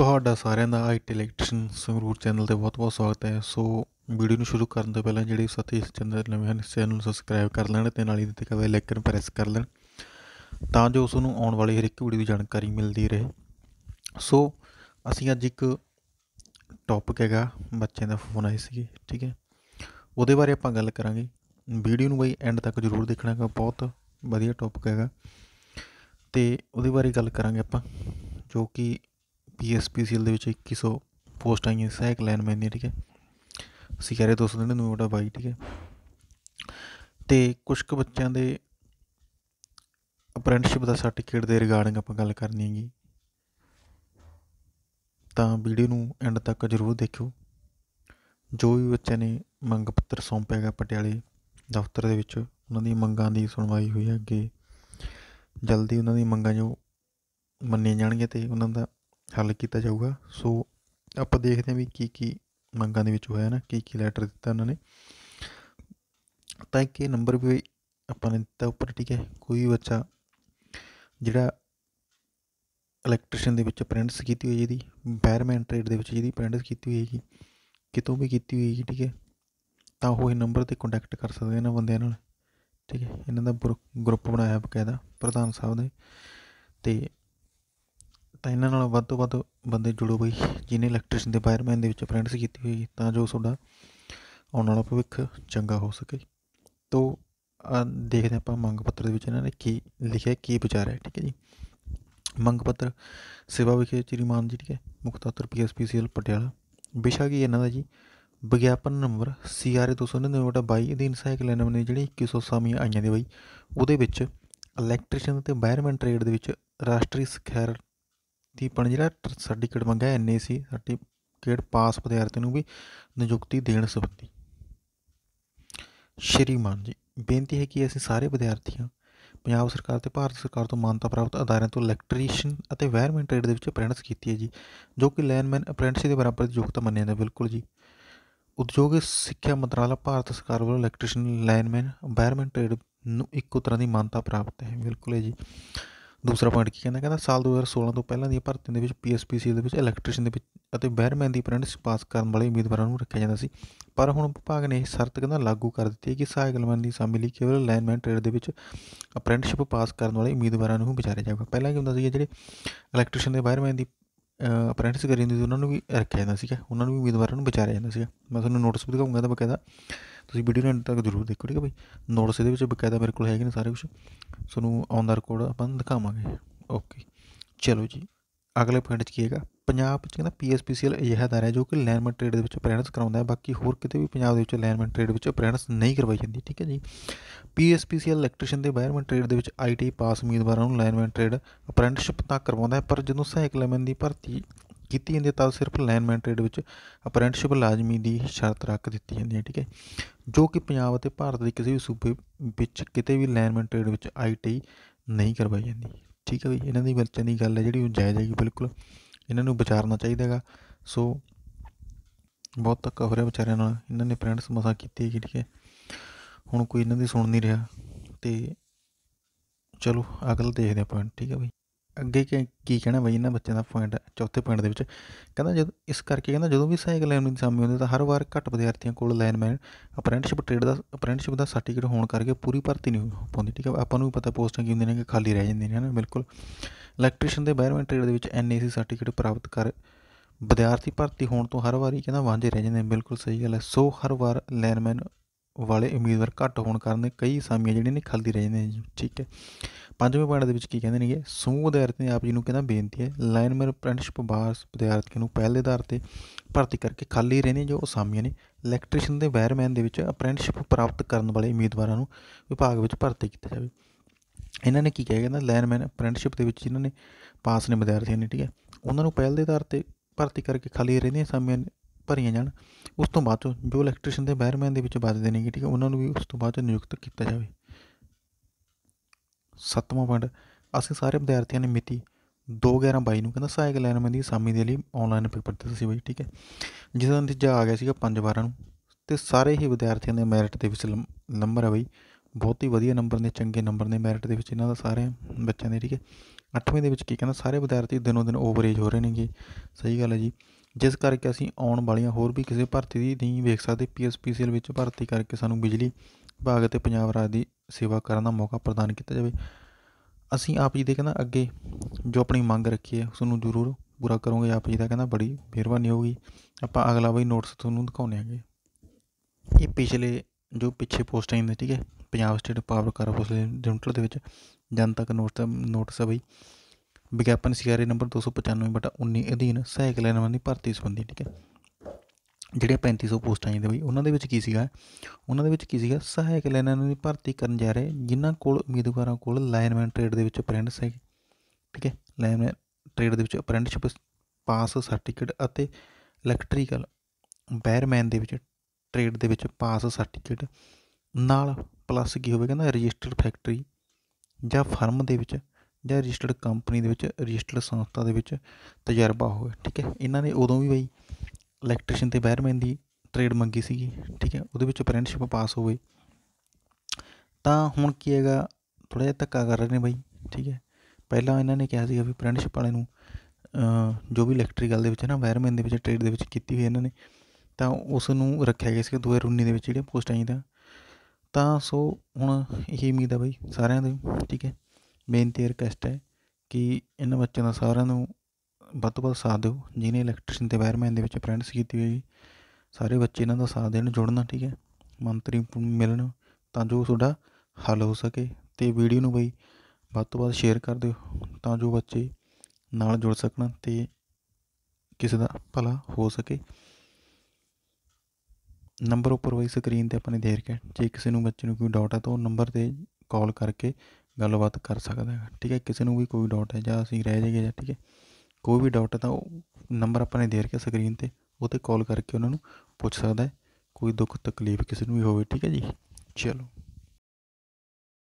ਤੁਹਾਡਾ ਸਾਰਿਆਂ ਦਾ ਆਈਟੀ ਇਲੈਕਟ੍ਰੀਸ਼ਨ ਸੰਗਰੂਰ ਚੈਨਲ ਤੇ ਬਹੁਤ-ਬਹੁਤ ਸਵਾਗਤ ਹੈ ਸੋ ਵੀਡੀਓ ਨੂੰ ਸ਼ੁਰੂ ਕਰਨ ਤੋਂ ਪਹਿਲਾਂ ਜਿਹੜੇ ਸਾਥੀ ਇਸ ਚੈਨਲ ਨਵੇਂ ਹਨ ਇਸ ਚੈਨਲ ਨੂੰ ਸਬਸਕ੍ਰਾਈਬ ਕਰ ਲੈਣ ਤੇ ਨਾਲ ਹੀ ਦਿੱਤੇ ਗਏ ਲਾਈਕਨ ਪ੍ਰੈਸ ਕਰ ਲੈਣ ਤਾਂ ਜੋ ਉਸ ਨੂੰ ਆਉਣ ਵਾਲੀ ਹਰ ਇੱਕ ਵੀਡੀਓ ਦੀ ਜਾਣਕਾਰੀ ਮਿਲਦੀ ਰਹੇ ਸੋ ਅਸੀਂ ਅੱਜ ਇੱਕ ਟੌਪਿਕ ਹੈਗਾ ਬੱਚਿਆਂ ਦਾ ਫੋਨ ਆਏ ਸੀਗੇ ਠੀਕ ਹੈ ਉਹਦੇ ਬਾਰੇ ਆਪਾਂ ਗੱਲ ਕਰਾਂਗੇ ਵੀਡੀਓ ਨੂੰ ਬਈ ਐਂਡ ਤੱਕ ਜ਼ਰੂਰ ਦੇਖਣਾ ਕਿ ਬਹੁਤ ਵਧੀਆ ਟੌਪਿਕ ਹੈਗਾ ਤੇ ਉਹਦੇ ਬਾਰੇ ਗੱਲ ਕਰਾਂਗੇ ਆਪਾਂ ਜੋ ਕਿ ਪੀਐਸਪੀਸੀਐਲ ਦੇ ਵਿੱਚ 2100 ਪੋਸਟ ਆਈਆਂ ਸਹਾਇਕ ਲਾਈਨਮੈਨ ਦੀਆਂ ਠੀਕ ਹੈ 200 ਨੂੰ 299 ਬਾਈ ਠੀਕ ਹੈ ਤੇ ਕੁਝ ਕੁ ਬੱਚਿਆਂ ਦੇ ਅਪ੍ਰੈਂਟਿਸਸ਼ਿਪ ਦਾ ਸਰਟੀਫਿਕੇਟ ਦੇ ਰਿਗਾਰਡਿੰਗ ਆਪਾਂ ਗੱਲ ਕਰਨੀ ਹੈਗੀ ਤਾਂ ਵੀਡੀਓ ਨੂੰ ਐਂਡ ਤੱਕ ਜ਼ਰੂਰ ਦੇਖਿਓ ਜੋ ਵੀ ਬੱਚੇ ਨੇ ਮੰਗ ਪੱਤਰ ਸੌਂਪਿਆਗਾ ਪਟਿਆਲੇ ਦਫ਼ਤਰ ਦੇ ਵਿੱਚ ਉਹਨਾਂ ਦੀ ਮੰਗਾਂ ਦੀ ਸੁਣਵਾਈ ਹੋਈ ਹੈ ਅੱਗੇ ਜਲਦੀ ਉਹਨਾਂ ਦੀ ਮੰਗਾਂ ਜੋ ਮੰਨੀਆਂ ਜਾਣਗੀਆਂ ਤੇ ਉਹਨਾਂ ਦਾ ਹੱਲ ਕੀਤਾ ਜਾਊਗਾ ਸੋ ਆਪਾਂ ਦੇਖਦੇ ਹਾਂ ਵੀ ਕੀ ਕੀ ਮੰਗਾਂ ਦੇ ਵਿੱਚ ਹੋਇਆ ਨਾ ਕੀ ਕੀ ਲੈਟਰ ਦਿੱਤਾ ਉਹਨਾਂ ਨੇ ਤਾਂ ਕਿ ਨੰਬਰ ਵੀ ਆਪਾਂ ਨੇ ਦਿੱਤਾ ਉੱਪਰ ਠੀਕ ਹੈ ਕੋਈ ਬੱਚਾ ਜਿਹੜਾ ਇਲੈਕਟ੍ਰੀਸ਼ੀਅਨ ਦੇ ਵਿੱਚ ਅਪ੍ਰੈਂਟਿਸ ਕੀਤੀ ਹੋਈ ਜਿਹਦੀ ਬੈਰਮੈਨ ਟ੍ਰੇਡ ਦੇ ਵਿੱਚ ਜਿਹਦੀ ਅਪ੍ਰੈਂਟਿਸ ਕੀਤੀ ਹੋਈ ਹੈਗੀ ਕਿਤੋਂ ਵੀ ਕੀਤੀ ਹੋਈ ਹੈਗੀ ਠੀਕ ਹੈ ਤਾਂ ਉਹ ਇਹ ਨੰਬਰ ਤੇ ਕੰਟੈਕਟ ਕਰ ਸਕਦੇ ਇਹਨਾਂ ਬੰਦਿਆਂ ਨਾਲ ਠੀਕ ਹੈ ਇਹਨਾਂ ਦਾ ਗਰੁੱਪ ਬਣਾਇਆ ਬਕਾਇਦਾ ਪ੍ਰਧਾਨ ਸਾਹਿਬ ਨੇ ਤੇ ਤਾਂ ਇਹਨਾਂ ਨਾਲ ਵੱਧ ਤੋਂ ਵੱਧ ਬੰਦੇ ਜੁੜੋ ਬਈ ਜਿਨੇ ਇਲੈਕਟ੍ਰੀਸ਼ਨ ਦੇ ਫਾਇਰਮੈਨ ਦੇ ਵਿੱਚ ਅਪ੍ਰੈਂਟਿਸ ਕੀਤੀ ਹੋਈ ਤਾਂ ਜੋ ਤੁਹਾਡਾ ਆਉਣ ਵਾਲਾ ਭਵਿੱਖ ਚੰਗਾ ਹੋ ਸਕੇ ਤੋਂ ਦੇਖਦੇ ਆਪਾਂ ਮੰਗ ਪੱਤਰ ਦੇ ਵਿੱਚ ਇਹਨਾਂ ਨੇ ਕੀ ਲਿਖਿਆ ਕੀ ਵਿਚਾਰਿਆ ਠੀਕ ਹੈ ਜੀ ਮੰਗ ਪੱਤਰ ਸੇਵਾ ਵਿਖੇ ਚਿਰੀਮਾਨ ਜੀ ਠੀਕ ਹੈ ਮੁੱਖ ਦਫ਼ਤਰ ਪੀਐਸਪੀਸੀਐਲ ਪਟਿਆਲਾ ਵਿਸ਼ਾ ਕੀ ਇਹਨਾਂ ਦਾ ਜੀ ਵਿਗਿਆਪਨ ਨੰਬਰ ਸੀਆਰਏ 299/22 ਅਧੀਨ ਸਹਾਇਕ ਲਾਈਨ ਨੰਬਰ ਨੇ ਜਿਹੜੀ 2100 ਸਾਮੀਆਂ ਆਈਆਂ ਦੇ ਬਈ ਉਹਦੇ ਵਿੱਚ ਇਲੈਕਟ੍ਰੀਸ਼ੀਅਨ ਤੇ ਵਾਇਰਮੈਨ ਟ੍ਰੇਡ ਦੇ ਵਿੱਚ ਰਾਸ਼ਟਰੀ ਸਖੈਰ ਦੀਪਨ ਜਿਹੜਾ ਸਰਟੀਫਿਕੇਟ ਮੰਗਿਆ ਐਨਏਸੀ ਸਰਟੀਫਿਕੇਟ ਪਾਸ ਵਿਦਿਆਰਥੀ ਨੂੰ ਵੀ ਨਿਯੁਕਤੀ ਦੇਣ ਸੰਬੰਧੀ ਸ਼੍ਰੀਮਾਨ ਜੀ ਬੇਨਤੀ ਹੈ ਕਿ ਅਸੀਂ ਸਾਰੇ ਵਿਦਿਆਰਥੀਆਂ ਪੰਜਾਬ ਸਰਕਾਰ ਤੇ ਭਾਰਤ ਸਰਕਾਰ ਤੋਂ ਮਾਨਤਾ ਪ੍ਰਾਪਤ ਅਦਾਰਿਆਂ ਤੋਂ ਇਲੈਕਟ੍ਰੀਸ਼ੀਅਨ ਅਤੇ ਵਾਇਰਮੈਨ ਟ੍ਰੇਡ ਦੇ ਵਿੱਚ ਅਪ੍ਰੈਂਟਿਸ ਕੀਤੀ ਹੈ ਜੀ ਜੋ ਕਿ ਲੈਨਮੈਨ ਅਪ੍ਰੈਂਟਿਸ ਦੇ ਬਰਾਬਰ ਦੀ ਯੋਗਤਾ ਮੰਨਿਆ ਜਾਂਦਾ ਬਿਲਕੁਲ ਜੀ ਉਦਯੋਗ ਸਿੱਖਿਆ ਮੰਤਰਾਲਾ ਭਾਰਤ ਸਰਕਾਰ ਵੱਲੋਂ ਇਲੈਕਟ੍ਰੀਸ਼ੀਅਨ ਲਾਈਨਮੈਨ ਵਾਇਰਮੈਨ ਟ੍ਰੇਡ ਨੂੰ ਇੱਕੋ ਤਰ੍ਹਾਂ ਦੀ ਮਾਨਤਾ ਪ੍ਰਾਪਤ ਹੈ ਬਿਲਕੁਲ ਹੈ ਜੀ ਦੂਸਰਾ ਪੁਆਇੰਟ ਕੀ ਕਹਿੰਦਾ ਕਹਿੰਦਾ ਸਾਲ 2016 ਤੋਂ ਪਹਿਲਾਂ ਦੀਆਂ ਭਰਤੀਆਂ ਦੇ ਵਿੱਚ ਪੀਐਸਪੀਸੀਐਲ ਦੇ ਵਿੱਚ ਇਲੈਕਟ੍ਰੀਸ਼ੀਅਨ ਦੇ ਵਿੱਚ ਅਤੇ ਬੈਰਮੈਨ ਦੀ ਅਪ੍ਰੈਂਟਿਸ ਪਾਸ ਕਰਨ ਵਾਲੇ ਉਮੀਦਵਾਰਾਂ ਨੂੰ ਰੱਖਿਆ ਜਾਂਦਾ ਸੀ ਪਰ ਹੁਣ ਵਿਭਾਗ ਨੇ ਇਹ ਸ਼ਰਤ ਕਹਿੰਦਾ ਲਾਗੂ ਕਰ ਦਿੱਤੀ ਹੈ ਕਿ ਸਹਾਇਕ ਲਾਈਨਮੈਨ ਦੀ ਹੀ ਕੇਵਲ ਲਾਈਨਮੈਨ ਟ੍ਰੇਡ ਦੇ ਵਿੱਚ ਅਪ੍ਰੈਂਟਿਸਸ਼ਿਪ ਪਾਸ ਕਰਨ ਵਾਲੇ ਉਮੀਦਵਾਰਾਂ ਨੂੰ ਵਿਚਾਰਿਆ ਜਾਊਗਾ ਪਹਿਲਾਂ ਕੀ ਹੁੰਦਾ ਸੀ ਜਿਹੜੇ ਇਲੈਕਟ੍ਰੀਸ਼ੀਅਨ ਦੇ ਬੈਰਮੈਨ ਦੀ ਅਪ੍ਰੈਂਟਿਸ ਕਰੀ ਹੁੰਦੀ ਸੀ ਉਹਨਾਂ ਨੂੰ ਵੀ ਰੱਖਿਆ ਜਾਂਦਾ ਸੀਗਾ ਉਹਨਾਂ ਨੂੰ ਵੀ ਉਮੀਦਵਾਰਾਂ ਨੂੰ ਵਿਚਾਰਿਆ ਜਾਂਦਾ ਸੀਗਾ ਮੈਂ ਤੁਹਾਨੂੰ ਨੋਟਿਸ ਵੀ ਦਿਖਾਉਂਗਾ ਤਾਂ ਬਕਾਇਦਾ ਤੁਸੀਂ ਵੀਡੀਓ ਨੂੰ ਅੰਤ ਤੱਕ ਜ਼ਰੂਰ ਦੇਖੋ ਠੀਕ ਹੈ ਭਾਈ ਨੋਟਸ ਇਹਦੇ ਵਿੱਚ ਬਕਾਇਦਾ ਮੇਰੇ ਕੋਲ ਹੈਗੇ ਨੇ ਸਾਰੇ ਕੁਝ ਤੁਹਾਨੂੰ ਆਨ ਦਾ ਰਿਕਾਰਡ ਆਪਾਂ ਦਿਖਾਵਾਂਗੇ ਓਕੇ ਚਲੋ ਜੀ ਅਗਲੇ ਪੁਆਇੰਟ 'ਚ ਕੀ ਹੈਗਾ ਪੰਜਾਬ 'ਚ ਕਹਿੰਦਾ ਪੀਐਸਪੀਸੀਐਲ ਇਹ ਅਦਾਰਾ ਹੈ ਜੋ ਕਿ ਲੈਂਡਮੈਂਟ ਟ੍ਰੇਡ ਦੇ ਵਿੱਚ ਪ੍ਰੈਨਸ ਕਰਾਉਂਦਾ ਹੈ ਬਾਕੀ ਹੋਰ ਕਿਤੇ ਵੀ ਪੰਜਾਬ ਦੇ ਵਿੱਚ ਲੈਂਡਮੈਂਟ ਟ੍ਰੇਡ ਵਿੱਚ ਪ੍ਰੈਨਸ ਨਹੀਂ ਕਰਵਾਈ ਜਾਂਦੀ ਠੀਕ ਹੈ ਜੀ ਪੀਐਸਪੀਸੀਐਲ ਇਲੈਕਟ੍ਰੀਸ਼ੀਅਨ ਦੇ ਬਾਇਰਮੈਂਟ ਟ੍ਰੇਡ ਦੇ ਵਿੱਚ ਆਈਟੀ ਪਾਸ ਉਮੀਦਵਾਰਾਂ ਨੂੰ ਲੈਂਡਮੈਂਟ ਟ੍ਰੇਡ ਅਪਰੈਂਟਸ਼ਿਪ ਤਾਂ ਕਰਵਾਉਂਦਾ ਹੈ ਪਰ ਜਦੋਂ ਸਹਾਇਕ ਲੈਂਡਮੈਨ ਦੀ ਭਰਤੀ ਕੀਤੀ ਜਾਂਦੀ ਤਾਂ ਸਿਰਫ ਲਾਈਨਮੈਨ ਟ੍ਰੇਡ ਵਿੱਚ ਅਪ੍ਰੈਂਟਿਸਸ਼ਿਪ ਲਾਜ਼ਮੀ ਦੀ ਸ਼ਰਤ ਰੱਖ ਦਿੱਤੀ ਜਾਂਦੀ ਹੈ ਠੀਕ ਹੈ ਜੋ ਕਿ ਪੰਜਾਬ ਅਤੇ ਭਾਰਤ ਦੇ ਕਿਸੇ ਵੀ ਸੂਬੇ ਵਿੱਚ ਕਿਤੇ ਵੀ ਲਾਈਨਮੈਨ ਟ੍ਰੇਡ ਵਿੱਚ ਆਈਟੀ ਨਹੀਂ ਕਰਵਾਈ ਜਾਂਦੀ ਠੀਕ ਹੈ ਵੀ ਇਹਨਾਂ ਦੀ ਬੱਚਿਆਂ ਦੀ ਗੱਲ ਹੈ ਜਿਹੜੀ ਉਹ ਜਾਇਜ਼ ਹੈਗੀ ਬਿਲਕੁਲ ਇਹਨਾਂ ਨੂੰ ਵਿਚਾਰਨਾ ਚਾਹੀਦਾ ਹੈਗਾ ਸੋ ਬਹੁਤ ਧੱਕਾ ਹੋ ਰਿਹਾ ਵਿਚਾਰਿਆਂ ਨਾਲ ਇਹਨਾਂ ਨੇ ਪ੍ਰਿੰਟਸ ਮਸਾ ਕੀਤੀ ਹੈ ਠੀਕ ਹੈ ਹੁਣ ਕੋਈ ਇਹਨਾਂ ਦੀ ਸੁਣ ਨਹੀਂ ਰਿਹਾ ਤੇ ਚਲੋ ਅਗਲਾ ਦੇਖਦੇ ਆਪਾਂ ਠੀਕ ਹੈ ਵੀ ਅੱਗੇ ਕੀ ਕਹਿਣਾ ਬਈ ਇਹਨਾਂ ਬੱਚਿਆਂ ਦਾ ਪੁਆਇੰਟ ਚੌਥੇ ਪੁਆਇੰਟ ਦੇ ਵਿੱਚ ਕਹਿੰਦਾ ਜਦ ਇਸ ਕਰਕੇ ਕਹਿੰਦਾ ਜਦੋਂ ਵੀ ਸਾਈਕਲ ਲੈਣ ਦੀ ਸਮੇਂ ਹੁੰਦੀ ਤਾਂ ਹਰ ਵਾਰ ਘੱਟ ਵਿਦਿਆਰਥੀਆਂ ਕੋਲ ਲਾਈਨਮੈਨ ਅਪ੍ਰੈਂਟਿਸਸ਼ਿਪ ਟ੍ਰੇਡ ਦਾ ਅਪ੍ਰੈਂਟਿਸਸ਼ਿਪ ਦਾ ਸਰਟੀਫਿਕੇਟ ਹੋਣ ਕਰਕੇ ਪੂਰੀ ਭਰਤੀ ਨਹੀਂ ਹੋ ਪਾਉਂਦੀ ਠੀਕ ਹੈ ਆਪਾਂ ਨੂੰ ਵੀ ਪਤਾ ਪੋਸਟਾਂ ਕੀ ਹੁੰਦੀਆਂ ਨੇ ਕਿ ਖਾਲੀ ਰਹਿ ਜਾਂਦੀਆਂ ਨੇ ਹਨਾ ਬਿਲਕੁਲ ਇਲੈਕਟ੍ਰੀਸ਼ੀਅਨ ਦੇ ਬਾਇਰਮੈਂਟ ਟ੍ਰੇਡ ਦੇ ਵਿੱਚ ਐਨਏਸੀ ਸਰਟੀਫਿਕੇਟ ਪ੍ਰਾਪਤ ਕਰ ਵਿਦਿਆਰਥੀ ਭਰਤੀ ਹੋਣ ਤੋਂ ਹਰ ਵਾਰੀ ਕਹਿੰਦਾ ਵਾਂਝੇ ਰਹਿ ਜਾਂਦੇ ਨੇ ਬਿਲਕੁਲ ਸਹੀ ਗੱਲ ਹੈ ਸੋ ਹਰ ਵਾਰ ਲਾਈਨਮੈਨ ਵਾਲੇ ਉਮੀਦਵਾਰ ਘੱਟ ਹੋਣ ਕਾਰਨ ਕਈ ਅਸਾਮੀਆਂ ਜਿਹੜੀਆਂ ਨੇ ਖਲਦੀ ਰਹਿ ਜਾਂਦੀਆਂ ਜੀ ਠੀਕ ਹੈ ਪੰਜਵੇਂ ਪੁਆਇੰਟ ਦੇ ਵਿੱਚ ਕੀ ਕਹਿੰਦੇ ਨੇਗੇ ਸਮੂਹ ਅਧਿਕਾਰੀ ਨੇ ਆਪ ਜੀ ਨੂੰ ਕਹਿੰਦਾ ਬੇਨਤੀ ਹੈ ਲਾਈਨ ਮੇਰ ਅਪ੍ਰੈਂਟਿਸਸ਼ਿਪ ਬਾਸ ਵਿਦਿਆਰਥੀਆਂ ਨੂੰ ਪਹਿਲੇ ਆਧਾਰ ਤੇ ਭਰਤੀ ਕਰਕੇ ਖਾਲੀ ਰਹਿੰਦੇ ਜੋ ਅਸਾਮੀਆਂ ਨੇ ਇਲੈਕਟ੍ਰੀਸ਼ੀਅਨ ਦੇ ਵਾਇਰਮੈਨ ਦੇ ਵਿੱਚ ਅਪ੍ਰੈਂਟਿਸਸ਼ਿਪ ਪ੍ਰਾਪਤ ਕਰਨ ਵਾਲੇ ਉਮੀਦਵਾਰਾਂ ਨੂੰ ਵਿਭਾਗ ਵਿੱਚ ਭਰਤੀ ਕੀਤਾ ਜਾਵੇ ਇਹਨਾਂ ਨੇ ਕੀ ਕਿਹਾ ਕਹਿੰਦਾ ਲਾਈਨਮੈਨ ਅਪ੍ਰੈਂਟਿਸਸ਼ਿਪ ਦੇ ਵਿੱਚ ਜਿਨ੍ਹਾਂ ਨੇ ਪਾਸ ਨੇ ਵਿਦਿਆਰਥੀਆਂ ਨੇ ਠੀਕ ਹੈ ਉਹਨਾਂ ਨੂੰ ਪਹਿਲੇ ਦੇ ਆਧਾਰ ਤੇ ਭਰਤੀ ਕਰਕੇ ਖਾਲੀ ਰਹਿੰਦੀਆਂ ਅਸਾਮੀਆਂ ਭਰੀਆਂ ਜਾਣ ਉਸ ਤੋਂ ਬਾਅਦ ਜੋ ਇਲੈਕਟ੍ਰੀਸ਼ੀਅਨ ਤੇ ਬੈਰਮੈਨ ਦੇ ਵਿੱਚ ਵੱਜਦੇ ਨੇਗੇ ਠੀਕ ਹੈ ਉਹਨਾਂ ਨੂੰ ਵੀ ਉਸ ਤੋਂ ਬਾਅਦ ਨਿਯੁਕਤ ਕੀਤਾ ਜਾਵੇ ਸੱਤਵਾਂ ਪੁਆਇੰਟ ਅਸੀਂ ਸਾਰੇ ਵਿਦਿਆਰਥੀਆਂ ਨੇ ਮਿਤੀ 2/11/22 ਨੂੰ ਕਹਿੰਦਾ ਸਾਇਕਲ ਮੈਂ ਦੀ ਸਾਮੀ ਦੇ ਲਈ ਆਨਲਾਈਨ ਪੇਪਰ ਦਿੱਤਾ ਸੀ ਬਈ ਠੀਕ ਹੈ ਜਿਸ ਦਾ ਨਤੀਜਾ ਆ ਗਿਆ ਸੀਗਾ 5 12 ਨੂੰ ਤੇ ਸਾਰੇ ਹੀ ਵਿਦਿਆਰਥੀਆਂ ਦੇ ਮੈਰਿਟ ਦੇ ਵਿੱਚ ਨੰਬਰ ਆ ਬਈ ਬਹੁਤ ਹੀ ਵਧੀਆ ਨੰਬਰ ਨੇ ਚੰਗੇ ਨੰਬਰ ਨੇ ਮੈਰਿਟ ਦੇ ਵਿੱਚ ਇਹਨਾਂ ਦਾ ਸਾਰੇ ਬੱਚਿਆਂ ਦੇ ਠੀਕ ਹੈ 8ਵੇਂ ਦੇ ਵਿੱਚ ਕੀ ਕਹਿੰਦਾ ਸਾਰੇ ਵਿਦਿਆਰਥੀ ਦਿਨੋਂ ਦਿਨ ਓਵਰੇਜ ਹੋ ਰਹੇ ਨੇਗੇ ਸਹੀ ਗੱਲ ਹੈ ਜੀ ਜਿਸ ਕਰਕੇ ਅਸੀਂ ਆਉਣ ਵਾਲੀਆਂ ਹੋਰ ਵੀ ਕਿਸੇ ਭਰਤੀ ਦੀ ਨਹੀਂ ਵੇਖ ਸਕਦੇ ਪੀਐਸਪੀਸੀਐਲ ਵਿੱਚ ਭਰਤੀ ਕਰਕੇ ਸਾਨੂੰ ਬਿਜਲੀ ਵਿਭਾਗ ਤੇ ਪੰਜਾਬ ਰਾਜ ਦੀ ਸੇਵਾ ਕਰਨ ਦਾ ਮੌਕਾ ਪ੍ਰਦਾਨ ਕੀਤਾ ਜਾਵੇ ਅਸੀਂ ਆਪ ਜੀ ਦੇ ਕਹਿੰਦਾ ਅੱਗੇ ਜੋ ਆਪਣੀ ਮੰਗ ਰੱਖੀ ਹੈ ਉਸ ਨੂੰ ਜ਼ਰੂਰ ਪੂਰਾ ਕਰੋਗੇ ਆਪ ਜੀ ਦਾ ਕਹਿੰਦਾ ਬੜੀ ਮਿਹਰਬਾਨੀ ਹੋਊਗੀ ਆਪਾਂ ਅਗਲਾ ਵੀ ਨੋਟਸ ਤੁਹਾਨੂੰ ਦਿਖਾਉਣੇ ਆਗੇ ਇਹ ਪਿਛਲੇ ਜੋ ਪਿੱਛੇ ਆਈ ਨੇ ਠੀਕ ਹੈ Punjab state power corporation limited ਦੇ ਵਿੱਚ ਜਨਤਕ ਨੋਟਸ ਨੋਟਿਸ ਹੈ ਬਈ ਵਿਗਿਆਪਨ ਸਿਕਾਰੇ ਨੰਬਰ 295/19 ਅਧੀਨ ਸਹਾਇਕ ਲਾਈਨਮੈਨ ਦੀ ਭਰਤੀ ਸੰਬੰਧੀ ਠੀਕ ਹੈ ਜਿਹੜੇ 3500 ਪੋਸਟਾਂ ਆਈਆਂ ਬਈ ਉਹਨਾਂ ਦੇ ਵਿੱਚ ਕੀ ਸੀਗਾ ਉਹਨਾਂ ਦੇ ਵਿੱਚ ਕੀ ਸੀਗਾ ਸਹਾਇਕ ਲਾਈਨਮੈਨ ਦੀ ਭਰਤੀ ਕਰਨ ਜਾ ਰਹੇ ਜਿਨ੍ਹਾਂ ਕੋਲ ਉਮੀਦਵਾਰਾਂ ਕੋਲ ਲਾਈਨਮੈਨ ਟ੍ਰੇਡ ਦੇ ਵਿੱਚ ਅਪ੍ਰੈਂਟਿਸ ਹੈ ਠੀਕ ਹੈ ਲਾਈਨਮੈਨ ਟ੍ਰੇਡ ਦੇ ਵਿੱਚ ਅਪ੍ਰੈਂਟਿਸਸ਼ਿਪ ਪਾਸ ਸਰਟੀਫਿਕੇਟ ਅਤੇ ਇਲੈਕਟ੍ਰੀਕਲ ਬੈਰਮੈਨ ਦੇ ਵਿੱਚ ਟ੍ਰੇਡ ਦੇ ਵਿੱਚ ਪਾਸ ਸਰਟੀਫਿਕੇਟ ਨਾਲ ਪਲੱਸ ਕੀ ਹੋਵੇ ਕਹਿੰਦਾ ਰਜਿਸਟਰਡ ਫੈਕਟਰੀ ਜਾਂ ਫਰਮ ਦੇ ਵਿੱਚ ਜਾਂ ਰਜਿਸਟਰਡ ਕੰਪਨੀ ਦੇ ਵਿੱਚ ਰਜਿਸਟਰਡ ਸੰਸਥਾ ਦੇ ਵਿੱਚ ਤਜਰਬਾ ਹੋਵੇ ਠੀਕ ਹੈ ਇਹਨਾਂ ਨੇ ਉਦੋਂ ਵੀ ਬਈ ਇਲੈਕਟ੍ਰੀਸ਼ੀਅਨ ਤੇ ਵਾਇਰਮੈਨ ਦੀ ਟ੍ਰੇਡ ਮੰਗੀ ਸੀਗੀ ਠੀਕ ਹੈ ਉਹਦੇ ਵਿੱਚ ਅਪ੍ਰੈਂਟਿਸ਼ਿਪ ਪਾਸ ਹੋਵੇ ਤਾਂ ਹੁਣ ਕੀ ਹੈਗਾ ਥੋੜਾ ਜਿਹਾ ਧੱਕਾ ਕਰ ਰਹੇ ਨੇ ਬਈ ਠੀਕ ਹੈ ਪਹਿਲਾਂ ਇਹਨਾਂ ਨੇ ਕਿਹਾ ਸੀਗਾ ਵੀ ਅਪ੍ਰੈਂਟਿਸ਼ਿਪ ਵਾਲੇ ਨੂੰ ਜੋ ਵੀ ਇਲੈਕਟ੍ਰੀਕਲ ਦੇ ਵਿੱਚ ਨਾ ਵਾਇਰਮੈਨ ਦੇ ਵਿੱਚ ਟ੍ਰੇਡ ਦੇ ਵਿੱਚ ਕੀਤੀ ਹੋਈ ਇਹਨਾਂ ਨੇ ਤਾਂ ਉਸ ਨੂੰ ਰੱਖਿਆ ਗਿਆ ਸੀ 2019 ਦੇ ਵਿੱਚ ਜਿਹੜੀਆਂ ਪੋਸਟਾਂ ਆਈਆਂ ਤਾਂ ਸੋ ਹੁਣ ਇਹ ਉਮੀਦ ਹੈ ਬਈ ਸਾਰਿਆਂ ਦੇ ਠੀਕ ਹੈ ਬੇਨਤੀ ਰਿਕਵੈਸਟ ਹੈ ਕਿ ਇਹਨਾਂ ਬੱਚਿਆਂ ਦਾ ਸਾਰਿਆਂ ਨੂੰ ਵੱਧ ਤੋਂ ਵੱਧ ਸਾਥ ਦਿਓ ਜਿਨੇ ਇਲੈਕਟ੍ਰੀਸ਼ਨ ਤੇ ਵਾਇਰਮੈਨ ਦੇ ਵਿੱਚ ਅਪ੍ਰੈਂਟਿਸ ਕੀਤੀ ਹੋਈ ਸਾਰੇ ਬੱਚੇ ਇਹਨਾਂ ਦਾ ਸਾਥ ਦੇਣ ਜੁੜਨਾ ਠੀਕ ਹੈ ਮੰਤਰੀ ਮਿਲਣ ਤਾਂ ਜੋ ਤੁਹਾਡਾ ਹੱਲ ਹੋ ਸਕੇ ਤੇ ਵੀਡੀਓ ਨੂੰ ਬਈ ਵੱਧ ਤੋਂ ਵੱਧ ਸ਼ੇਅਰ ਕਰ ਦਿਓ ਤਾਂ ਜੋ ਬੱਚੇ ਨਾਲ ਜੁੜ ਸਕਣ ਤੇ ਕਿਸੇ ਦਾ ਭਲਾ ਹੋ ਸਕੇ ਨੰਬਰ ਉੱਪਰ ਵਈ ਸਕਰੀਨ ਤੇ ਆਪਾਂ ਨੇ ਦੇਖ ਕੇ ਜੇ ਕਿਸੇ ਨੂੰ ਬੱਚੇ ਨੂੰ ਕੋਈ ਡਾਊਟ ਹੈ ਤਾਂ ਉਹ ਨੰਬਰ ਤੇ ਕਾਲ ਕਰਕੇ ਗੱਲਬਾਤ ਕਰ ਸਕਦਾ ਹੈ ਠੀਕ ਹੈ ਕਿਸੇ ਨੂੰ ਵੀ ਕੋਈ ਡਾਊਟ ਹੈ ਜਾਂ ਅਸੀਂ ਰਹਿ ਜਾਈਏ ਜਾਂ ਠੀਕ ਹੈ ਕੋਈ ਵੀ ਡਾਊਟ ਹੈ ਤਾਂ ਉਹ ਨੰਬਰ ਆਪਾਂ ਨੇ ਦੇ ਰੱਖਿਆ ਸਕਰੀਨ ਤੇ ਉਹ ਤੇ ਕਾਲ ਕਰਕੇ ਉਹਨਾਂ ਨੂੰ ਪੁੱਛ ਸਕਦਾ ਹੈ ਕੋਈ ਦੁੱਖ ਤਕਲੀਫ ਕਿਸੇ ਨੂੰ ਵੀ ਹੋਵੇ ਠੀਕ ਹੈ ਜੀ ਚਲੋ